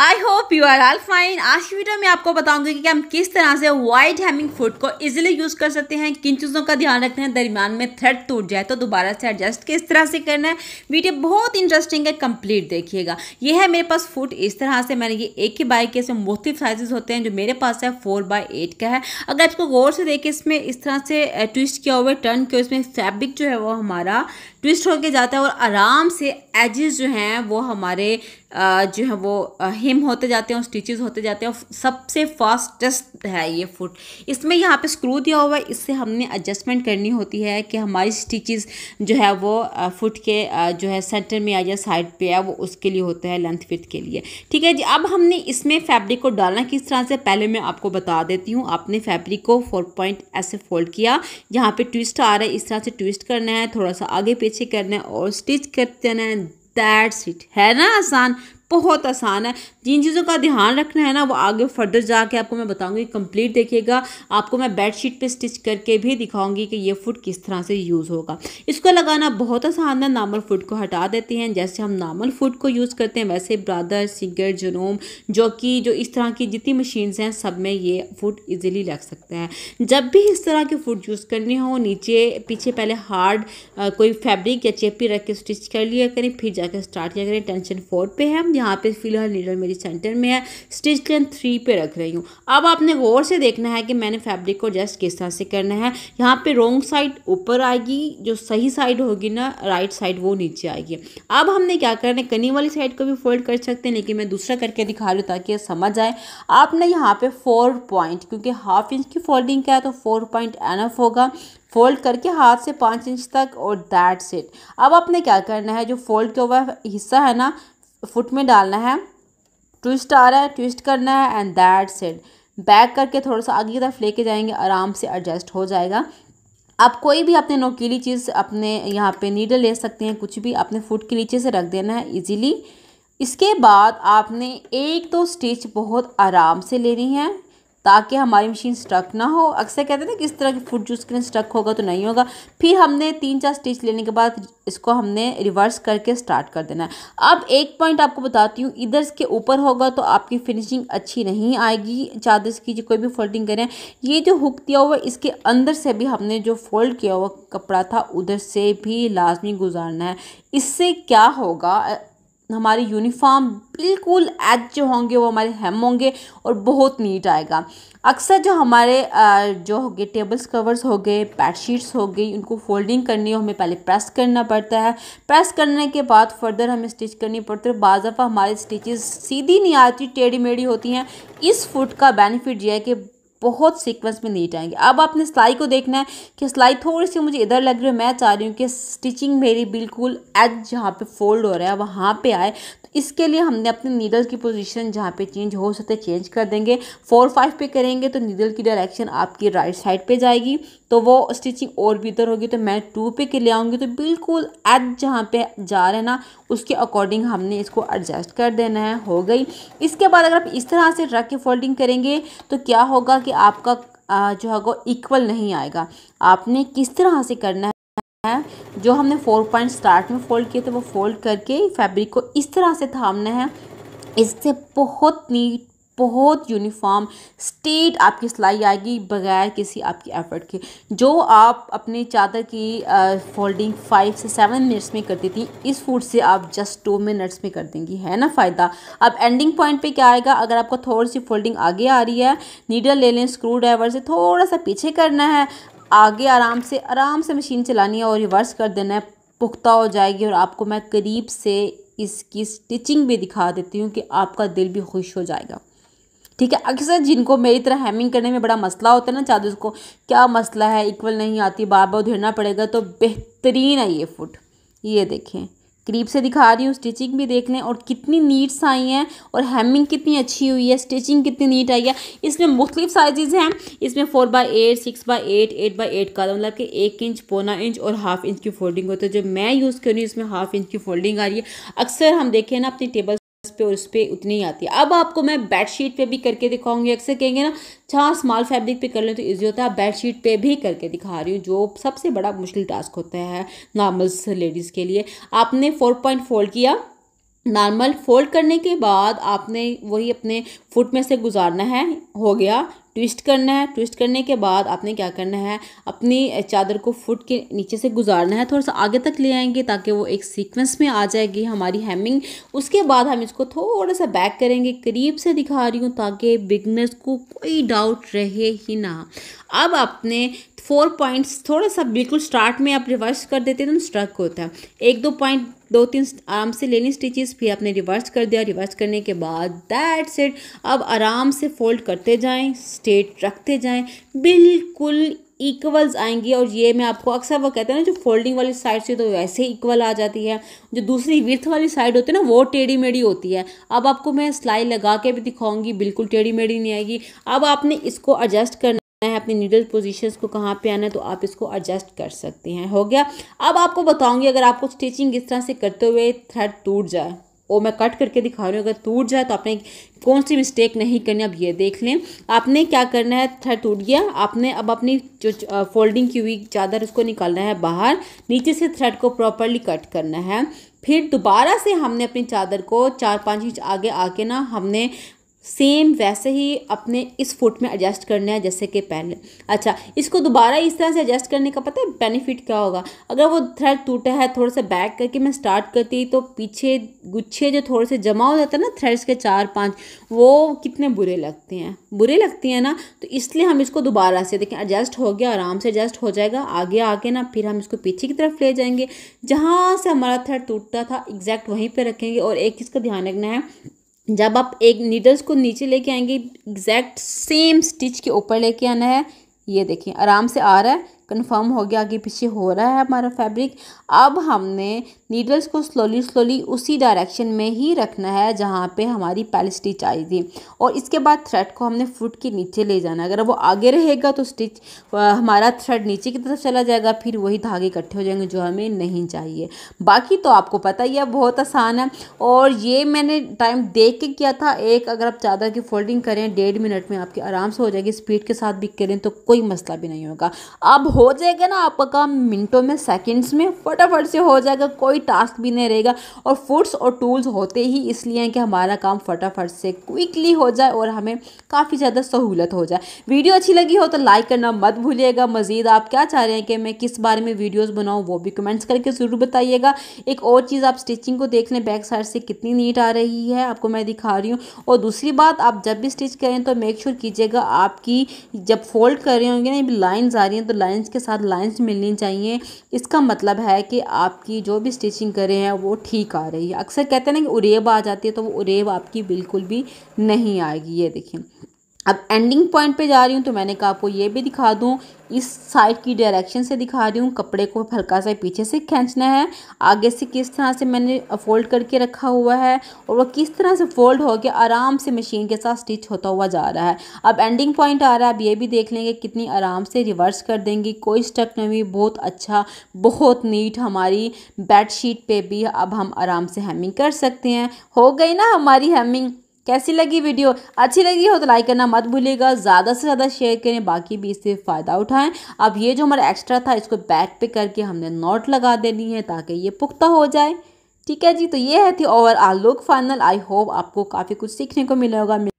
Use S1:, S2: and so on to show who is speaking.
S1: I hope you are all fine आज की video में आपको बताऊंगी कि हम किस तरह से वाइड हैमिंग फूड को इजीली यूज़ कर सकते हैं किन चीज़ों का ध्यान रखना है दरमियान में थ्रेड टूट जाए तो दोबारा से एडजस्ट किस तरह से करना है वीडियो बहुत इंटरेस्टिंग है कंप्लीट देखिएगा ये है मेरे पास फूड इस तरह से मैंने ये एक ही बाइक के इसमें मुख्तफ साइजेस होते हैं जो मेरे पास है फोर बाई एट का है अगर इसको गौर से देखें इसमें इस तरह से ट्विस्ट किया हुआ है टर्न किया इसमें फैब्रिक जो है वो हमारा ट्विस्ट होके जाता है और आराम से एजेस जो हैं वो हमारे जो है वो हिम होते जाते हैं और स्टिचेस होते जाते हैं और सबसे फास्टेस्ट है ये फुट इसमें यहाँ पे स्क्रू दिया हुआ है इससे हमने एडजस्टमेंट करनी होती है कि हमारी स्टिचेस जो है वो फुट के जो है सेंटर में या साइड पे आ वो उसके लिए होता है लेंथ फिट के लिए ठीक है जी अब हमने इसमें फैब्रिक को डालना किस तरह से पहले मैं आपको बता देती हूँ आपने फैब्रिक को फोर पॉइंट ऐसे फोल्ड किया यहाँ पर ट्विस्ट आ रहा है इस तरह से ट्विस्ट करना है थोड़ा सा आगे पीछे पीछे करना है और स्टिच करते जाना है दैट्स इट है ना आसान बहुत आसान है जिन चीज़ों का ध्यान रखना है ना वो आगे फर्दर जाके आपको मैं बताऊँगी कंप्लीट देखिएगा आपको मैं बेड शीट पर स्टिच करके भी दिखाऊंगी कि ये फुट किस तरह से यूज़ होगा इसको लगाना बहुत आसान है नॉर्मल फुट को हटा देते हैं जैसे हम नॉर्मल फुट को यूज़ करते हैं वैसे ब्रादर सिगर जनोम जो कि जो इस तरह की जितनी मशीन हैं सब में ये फुट ईजिली लग सकता है जब भी इस तरह के फुट यूज़ करने हो नीचे पीछे पहले हार्ड कोई फैब्रिक या चेपी रख के स्टिच कर लिया करें फिर जाकर स्टार्ट किया करें टेंशन फोर पर है यहाँ पे फिलहाल नीडल मेरी सेंटर में है स्टिच लेंथ थ्री पे रख रही हूँ अब आपने गौर से देखना है कि मैंने फैब्रिक को जस्ट किस तरह से करना है यहाँ पे रोंग साइड ऊपर आएगी जो सही साइड होगी ना राइट साइड वो नीचे आएगी अब हमने क्या करना है कनी वाली साइड को भी फोल्ड कर सकते हैं लेकिन मैं दूसरा करके दिखा रही ताकि समझ आए आपने यहाँ पर फोर पॉइंट क्योंकि हाफ इंच की फोल्डिंग का है तो फोर पॉइंट एनफ होगा फोल्ड करके हाथ से पाँच इंच तक और दैट सेट अब आपने क्या करना है जो फोल्ड किया हुआ हिस्सा है ना तो फुट में डालना है ट्विस्ट आ रहा है ट्विस्ट करना है एंड दैट सेड बैक करके थोड़ा सा आगे की तरफ लेके जाएंगे आराम से एडजस्ट हो जाएगा आप कोई भी अपने नोकीली चीज़ अपने यहाँ पे नीडल ले सकते हैं कुछ भी अपने फुट के नीचे से रख देना है इजीली इसके बाद आपने एक दो तो स्टिच बहुत आराम से लेनी है ताकि हमारी मशीन स्टक ना हो अक्सर कहते थे ना कि इस तरह की फूड जूस लिए स्टक होगा तो नहीं होगा फिर हमने तीन चार स्टिच लेने के बाद इसको हमने रिवर्स करके स्टार्ट कर देना है अब एक पॉइंट आपको बताती हूँ इधर इसके ऊपर होगा तो आपकी फिनिशिंग अच्छी नहीं आएगी चादर की जो कोई भी फोल्डिंग करें ये जो हुक दिया हुआ इसके अंदर से भी हमने जो फोल्ड किया हुआ कपड़ा था उधर से भी लाजमी गुजारना है इससे क्या होगा हमारी यूनिफॉर्म बिल्कुल एच जो होंगे वो हमारे हेम होंगे और बहुत नीट आएगा अक्सर जो हमारे जो हो गए टेबल्स कवर्स हो गए बेड शीट्स हो गई उनको फोल्डिंग करनी हो हमें पहले प्रेस करना पड़ता है प्रेस करने के बाद फर्दर हमें स्टिच करनी पड़ती है बाज़ दफ़ा हमारे स्टिचेस सीधी नहीं आती टेढ़ी मेढ़ी होती हैं इस फुट का बेनिफिट यह है कि बहुत सीक्वेंस में नीट आएंगे अब आपने सिलाई को देखना है कि सिलाई थोड़ी सी मुझे इधर लग रही है मैं चाह रही हूँ कि स्टिचिंग मेरी बिल्कुल एज जहाँ पे फोल्ड हो रहा है वहाँ पे आए तो इसके लिए हमने अपने नीडल की पोजीशन जहाँ पे चेंज हो सकते चेंज कर देंगे फोर फाइव पे करेंगे तो नीडल की डायरेक्शन आपकी राइट साइड पर जाएगी तो वो स्टिचिंग और भी इधर होगी तो मैं टू पे के ले आऊँगी तो बिल्कुल एज जहाँ पे जा रहे ना उसके अकॉर्डिंग हमने इसको एडजस्ट कर देना है हो गई इसके बाद अगर आप इस तरह से रख के फोल्डिंग करेंगे तो क्या होगा कि आपका जो है वो इक्वल नहीं आएगा आपने किस तरह से करना है जो हमने फोर पॉइंट स्टार्ट में फोल्ड किए थे वो फोल्ड करके फैब्रिक को इस तरह से थामना है इससे बहुत नीट बहुत यूनिफॉर्म स्टेट आपकी सिलाई आएगी बगैर किसी आपकी एफर्ट के जो आप अपने चादर की फोल्डिंग फाइव से सेवन मिनट्स में करती थी इस फूड से आप जस्ट टू मिनट्स में कर देंगी है ना फ़ायदा अब एंडिंग पॉइंट पे क्या आएगा अगर आपको थोड़ी सी फोल्डिंग आगे आ रही है नीडल ले लें स्क्रू ड्राइवर से थोड़ा सा पीछे करना है आगे आराम से आराम से मशीन चलानी है और रिवर्स कर देना है पुख्ता हो जाएगी और आपको मैं करीब से इसकी स्टिचिंग भी दिखा देती हूँ कि आपका दिल भी खुश हो जाएगा ठीक है अक्सर जिनको मेरी तरह हैमिंग करने में बड़ा मसला होता है ना चादर को क्या मसला है इक्वल नहीं आती बार बार उधेड़ना पड़ेगा तो बेहतरीन है ये फुट ये देखें करीब से दिखा रही हूँ स्टिचिंग भी देख लें और कितनी नीट्स आई हैं और हेमिंग कितनी अच्छी हुई है स्टिचिंग कितनी नीट आई है इसमें मुख्तलिफ साइज़ हैं इसमें four by eight six by eight eight by eight का मतलब कि एक इंच पौना इंच और हाफ इंच की फोल्डिंग होती है जो मैं यूज़ कर रही हूँ इसमें हाफ इंच की फोल्डिंग आ रही है अक्सर हम देखें ना अपनी टेबल पे और उस पर उतनी ही आती है अब आपको मैं बेड शीट पे भी करके दिखाऊंगी अक्सर कहेंगे ना अच्छा स्मॉल फैब्रिक पे कर लें तो ईजी होता है बेड शीट पे भी करके दिखा रही हूँ जो सबसे बड़ा मुश्किल टास्क होता है नॉर्मल लेडीज़ के लिए आपने फोर पॉइंट फोल्ड किया नॉर्मल फोल्ड करने के बाद आपने वही अपने फुट में से गुजारना है हो गया ट्विस्ट करना है ट्विस्ट करने के बाद आपने क्या करना है अपनी चादर को फुट के नीचे से गुजारना है थोड़ा सा आगे तक ले आएंगे ताकि वो एक सीक्वेंस में आ जाएगी हमारी हेमिंग उसके बाद हम इसको थोड़ा सा बैक करेंगे करीब से दिखा रही हूँ ताकि बिगनर्स को कोई डाउट रहे ही ना अब आपने फोर पॉइंट्स थोड़ा सा बिल्कुल स्टार्ट में आप रिवर्स कर देते हैं तो स्ट्रक होता है एक दो पॉइंट दो तीन आराम से लेनी स्टिचेस फिर आपने रिवर्स कर दिया रिवर्स करने के बाद दैट्स इट अब आराम से फोल्ड करते जाएं स्टेट रखते जाएं बिल्कुल इक्वल्स आएंगी और ये मैं आपको अक्सर वो कहते हैं ना जो फोल्डिंग वाली साइड से तो वैसे इक्वल आ जाती है जो दूसरी विर्थ वाली साइड होती है ना वो टेढ़ी मेढ़ी होती है अब आपको मैं सिलाई लगा के भी दिखाऊंगी बिल्कुल टेढ़ी मेढ़ी नहीं आएगी अब आपने इसको एडजस्ट करना है अपनी नीडल पोजिशन को कहाँ पे आना है तो आप इसको एडजस्ट कर सकते हैं हो गया अब आपको बताऊंगी अगर आपको स्टिचिंग इस तरह से करते हुए थ्रेड टूट जाए और मैं कट करके दिखा रही हूँ अगर टूट जाए तो आपने कौन सी मिस्टेक नहीं करनी अब ये देख लें आपने क्या करना है थर टूट गया आपने अब अपनी जो फोल्डिंग की हुई चादर उसको निकालना है बाहर नीचे से थ्रेड को प्रॉपरली कट करना है फिर दोबारा से हमने अपनी चादर को चार पाँच इंच आगे आके ना हमने सेम वैसे ही अपने इस फुट में एडजस्ट करना है जैसे कि पहले अच्छा इसको दोबारा इस तरह से एडजस्ट करने का पता है बेनिफिट क्या होगा अगर वो थ्रेड टूटा है थोड़ा सा बैक करके मैं स्टार्ट करती तो पीछे गुच्छे जो थोड़े से जमा हो जाते हैं ना थ्रेड्स के चार पांच वो कितने बुरे लगते हैं बुरे लगते हैं ना तो इसलिए हम इसको दोबारा से देखें एडजस्ट हो गया आराम से एडजस्ट हो जाएगा आगे आके ना फिर हम इसको पीछे की तरफ ले जाएंगे जहाँ से हमारा थ्रेड टूटता था एग्जैक्ट वहीं पर रखेंगे और एक चीज़ का ध्यान रखना है जब आप एक नीडल्स को नीचे लेके आएंगे एग्जैक्ट सेम स्टिच के ऊपर लेके आना है ये देखिए आराम से आ रहा है कंफर्म हो गया आगे पीछे हो रहा है हमारा फैब्रिक अब हमने नीडल्स को स्लोली स्लोली उसी डायरेक्शन में ही रखना है जहाँ पे हमारी पहले स्टिच आई थी और इसके बाद थ्रेड को हमने फुट के नीचे ले जाना अगर वो आगे रहेगा तो स्टिच हमारा थ्रेड नीचे की तरफ चला जाएगा फिर वही धागे इकट्ठे हो जाएंगे जो हमें नहीं चाहिए बाकी तो आपको पता ही है बहुत आसान है और ये मैंने टाइम देख के किया था एक अगर आप चादर की फोल्डिंग करें डेढ़ मिनट में आपके आराम से हो जाएगी स्पीड के साथ भी करें तो कोई मसला भी नहीं होगा अब हो हो जाएगा ना आपका काम मिनटों में सेकंड्स में फटाफट से हो जाएगा कोई टास्क भी नहीं रहेगा और फूड्स और टूल्स होते ही इसलिए हैं कि हमारा काम फटाफट से क्विकली हो जाए और हमें काफ़ी ज़्यादा सहूलत हो जाए वीडियो अच्छी लगी हो तो लाइक करना मत भूलिएगा मज़ीद आप क्या चाह रहे हैं कि मैं किस बारे में वीडियोज़ बनाऊँ वो भी कमेंट्स करके ज़रूर बताइएगा एक और चीज़ आप स्टिचिंग को देख लें बैक साइड से कितनी नीट आ रही है आपको मैं दिखा रही हूँ और दूसरी बात आप जब भी स्टिच करें तो मेक श्योर कीजिएगा आपकी जब फोल्ड कर रहे होंगे ना लाइन्स आ रही हैं तो लाइन्स के साथ लाइंस मिलनी चाहिए इसका मतलब है कि आपकी जो भी स्टिचिंग रहे हैं वो ठीक आ रही है अक्सर कहते हैं ना कि उरेब आ जाती है तो वो उरेब आपकी बिल्कुल भी नहीं आएगी ये देखिए अब एंडिंग पॉइंट पे जा रही हूँ तो मैंने कहा आपको ये भी दिखा दूँ इस साइड की डायरेक्शन से दिखा रही हूँ कपड़े को हल्का सा पीछे से खींचना है आगे से किस तरह से मैंने फोल्ड करके रखा हुआ है और वो किस तरह से फोल्ड होकर आराम से मशीन के साथ स्टिच होता हुआ जा रहा है अब एंडिंग पॉइंट आ रहा है अब ये भी देख लेंगे कितनी आराम से रिवर्स कर देंगी कोई स्टक नहीं हुई बहुत अच्छा बहुत नीट हमारी शीट पर भी अब हम आराम से हेमिंग कर सकते हैं हो गई ना हमारी हेमिंग कैसी लगी वीडियो अच्छी लगी हो तो लाइक करना मत भूलिएगा ज़्यादा से ज़्यादा शेयर करें बाकी भी इससे फ़ायदा उठाएं अब ये जो हमारा एक्स्ट्रा था इसको बैक पे करके हमने नोट लगा देनी है ताकि ये पुख्ता हो जाए ठीक है जी तो ये है थी overall look final I hope आपको काफ़ी कुछ सीखने को मिला होगा